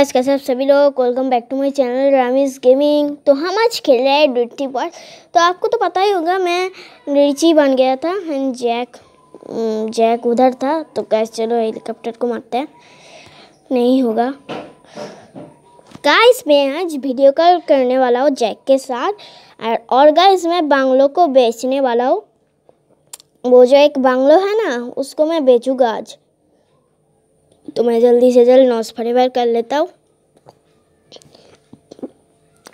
guys कैसे आप सभी लोग welcome back to my channel Ramiz gaming तो हम आज खेल रहे हैं ड्यूटी बॉल तो आपको तो पता ही होगा मैं रिची बन गया था एंड जैक जैक उधर था तो गाइस चलो हेलीकॉप्टर को मारते हैं नहीं होगा गाइस मैं आज वीडियो कॉल करने वाला हूँ जैक के साथ और, और गाइस मैं बांग्लो को बेचने वाला हूँ वो जो एक बांग्लो है ना उसको मैं बेचूँगा आज तो मैं जल्दी से जल्द नोसफरीवर कर लेता हूँ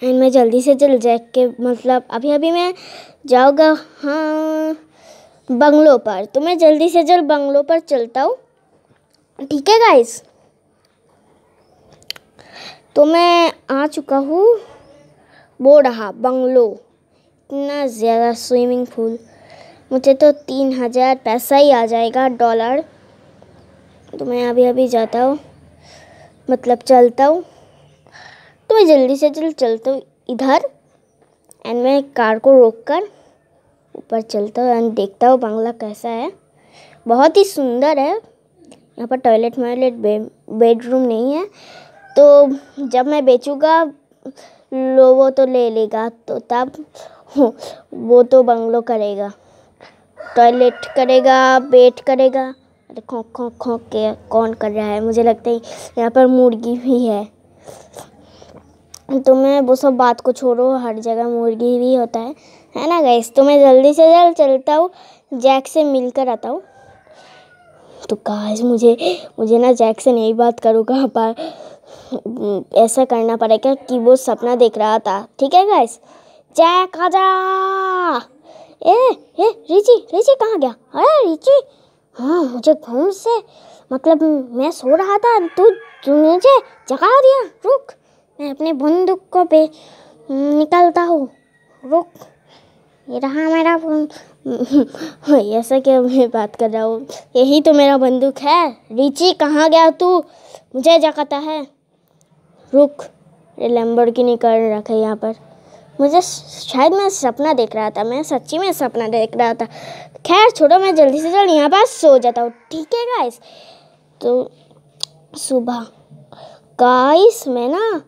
एंड मैं जल्दी से जल्द जैक के मतलब अभी अभी मैं जाऊँगा हाँ बंगलों पर तो मैं जल्दी से जल्द बंगलों पर चलता हूँ ठीक है गाइस तो मैं आ चुका हूँ वो रहा बंगलो इतना ज़्यादा स्विमिंग पूल मुझे तो तीन हज़ार पैसा ही आ जाएगा डॉलर तो मैं अभी अभी जाता हूँ मतलब चलता हूँ तो मैं जल्दी से जल्द चलता हूँ इधर एंड मैं कार को रोक कर ऊपर चलता हूँ एंड देखता हूँ बंगला कैसा है बहुत ही सुंदर है यहाँ पर टॉयलेट वॉयलेट बेडरूम नहीं है तो जब मैं बेचूँगा लो वो तो ले लेगा तो तब वो तो बंगलो करेगा टॉयलेट करेगा बेड करेगा अरे खो खो के कौन कर रहा है मुझे लगता है यहाँ पर मुर्गी भी है तो मैं वो सब बात को छोड़ो हर जगह मुर्गी भी होता है है ना गैस तो मैं जल्दी से जल्द चलता हूँ जैक से मिलकर आता हूँ तो काश मुझे मुझे ना जैक से नहीं बात कहाँ पर ऐसा करना पड़ेगा कि वो सपना देख रहा था ठीक है गैस जैक आजा ए ए रिची रिची कहाँ गया अरे रिची हाँ मुझे घूम से मतलब मैं सो रहा था तू मुझे जगा दिया रुक मैं अपने बंदूक को पे निकलता हूँ रुक ये रहा मेरा ऐसा क्या मैं बात कर रहा हूँ यही तो मेरा बंदूक है रिची कहाँ गया तू मुझे जगाता है रुक ये की कर रखा है यहाँ पर मुझे शायद मैं सपना देख रहा था मैं सच्ची में सपना देख रहा था खैर छोड़ो मैं जल्दी से जल्दी यहाँ पास सो जाता हूँ ठीक है गाइस तो सुबह गाइस मैं ना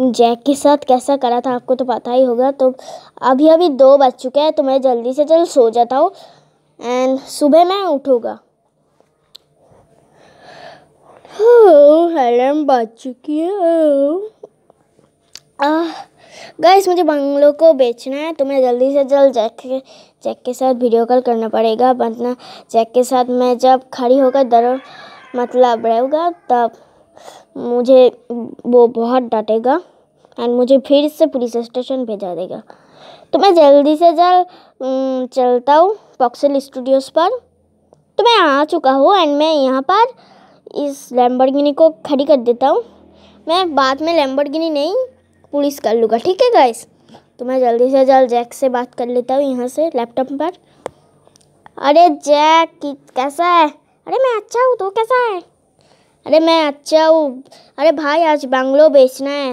जैक के साथ कैसा करा था आपको तो पता ही होगा तो अभी अभी दो बज चुके हैं तो मैं जल्दी से जल्द सो जाता हूँ एंड सुबह मैं उठूँगा हेलो बज चुकी है गैस मुझे बंगलों को बेचना है तो मैं जल्दी से जल्द जैक जैक के साथ वीडियो कॉल करना पड़ेगा वरना जैक के साथ मैं जब खड़ी होकर दर मतलब रहूँगा तब मुझे वो बहुत डांटेगा एंड मुझे फिर से पुलिस स्टेशन भेजा देगा तो मैं जल्दी से जल्द चलता हूँ पॉक्सल स्टूडियोज़ पर तो मैं आ चुका हूँ एंड मैं यहाँ पर इस लैम्बर्गिनी को खड़ी कर देता हूँ मैं बाद में लैम्बर्गिनी नहीं पुलिस कर लूँगा ठीक है गाइस तो मैं जल्दी से जल्द जैक से बात कर लेता हूँ यहाँ से लैपटॉप पर अरे जैक कैसा है अरे मैं अच्छा हूँ तो कैसा है अरे मैं अच्छा हूँ अरे भाई आज बंगलो बेचना है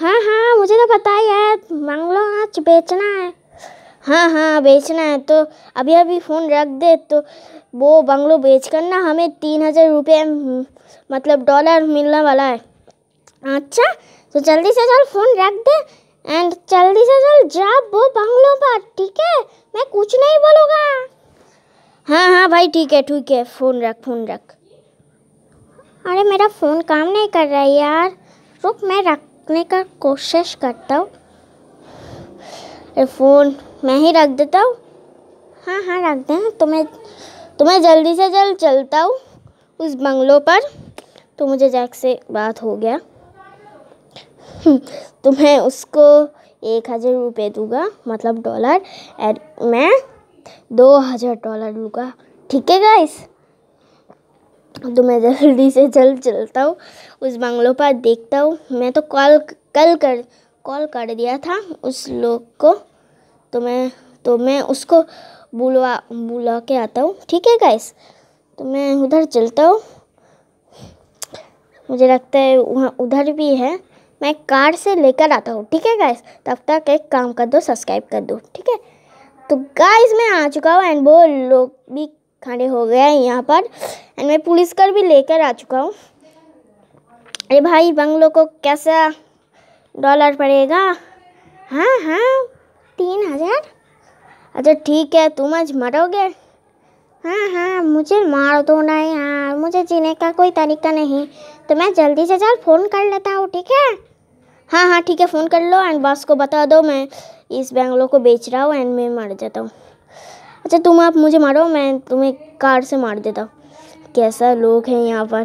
हाँ हाँ मुझे तो पता ही है बंगलो आज बेचना है हाँ हाँ बेचना है तो अभी अभी फ़ोन रख दे तो वो बंगलो बेच कर ना हमें तीन हज़ार रुपये मतलब डॉलर मिलने वाला है अच्छा तो जल्दी से जल्द फ़ोन रख दे एंड जल्दी से जल्द जा वो बंगलों पर ठीक है मैं कुछ नहीं बोलूँगा हाँ हाँ भाई ठीक है ठीक है फ़ोन रख फ़ोन रख अरे मेरा फ़ोन काम नहीं कर रहा है यार रुक मैं रखने का कोशिश करता हूँ अरे फ़ोन मैं ही रख देता हूँ हाँ हाँ रख दें तुम्हें तुम्हें जल्दी से जल्द चलता हूँ उस बंगलों पर तो मुझे जैक से बात हो गया हम्म, तो मैं उसको एक हज़ार रुपये दूंगा मतलब डॉलर एंड मैं दो हज़ार डॉलर लूँगा ठीक है गाइस तो मैं जल्दी से जल्द चलता हूँ उस बंगलों पर देखता हूँ मैं तो कॉल कल कर कॉल कर दिया था उस लोग को तो मैं तो मैं उसको बुलवा बुला के आता हूँ ठीक है गाइस तो मैं उधर चलता हूँ मुझे लगता है वहाँ उधर भी है मैं कार से लेकर आता हूँ ठीक है गाइस तब तक एक काम कर दो सब्सक्राइब कर दो ठीक है तो गाइस मैं आ चुका हूँ एंड वो लोग भी खड़े हो गए हैं यहाँ पर एंड मैं पुलिस कर भी लेकर आ चुका हूँ अरे भाई बंगलों को कैसा डॉलर पड़ेगा हाँ हाँ तीन हज़ार अच्छा ठीक है तुम आज मरोगे हाँ हाँ मुझे मार दो ना यार मुझे जीने का कोई तरीका नहीं तो मैं जल्दी से जल्द फ़ोन कर लेता हूँ ठीक है हाँ हाँ ठीक है फ़ोन कर लो एंड बॉस को बता दो मैं इस बैंगलोर को बेच रहा हूँ एंड मैं मार देता हूँ अच्छा तुम आप मुझे मारो मैं तुम्हें कार से मार देता हूँ कैसा लोग हैं यहाँ पर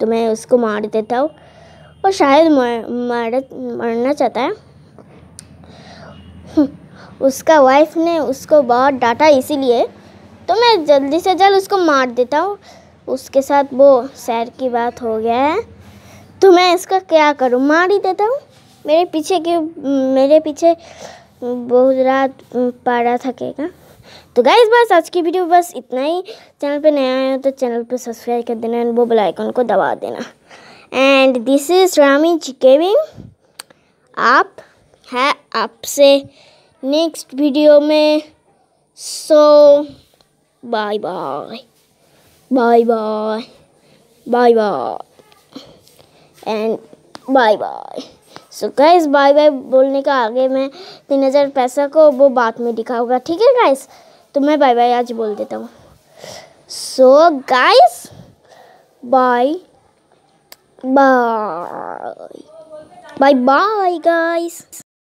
तो मैं उसको मार देता हूँ और शायद मर, मर मरना चाहता है उसका वाइफ ने उसको बहुत डांटा इसीलिए तो मैं जल्दी से जल्द उसको मार देता हूँ उसके साथ वो सैर की बात हो गया है तो मैं इसका क्या करूँ मार ही देता हूँ मेरे पीछे के मेरे पीछे बहुत रात पारा थकेगा तो इस बस आज की वीडियो बस इतना ही चैनल पे नया आया तो चैनल पे सब्सक्राइब कर देना एंड वो बेलाइकन को दबा देना एंड दिस इज रामी चिकेविंग आप है आपसे नेक्स्ट वीडियो में so bye bye bye bye bye bye and bye bye so guys bye bye बोलने का आगे मैं तीन हज़ार पैसा को वो बाद में दिखाऊंगा ठीक है गाइस तो मैं बाय बाय आज बोल देता हूँ so guys bye bye bye bye guys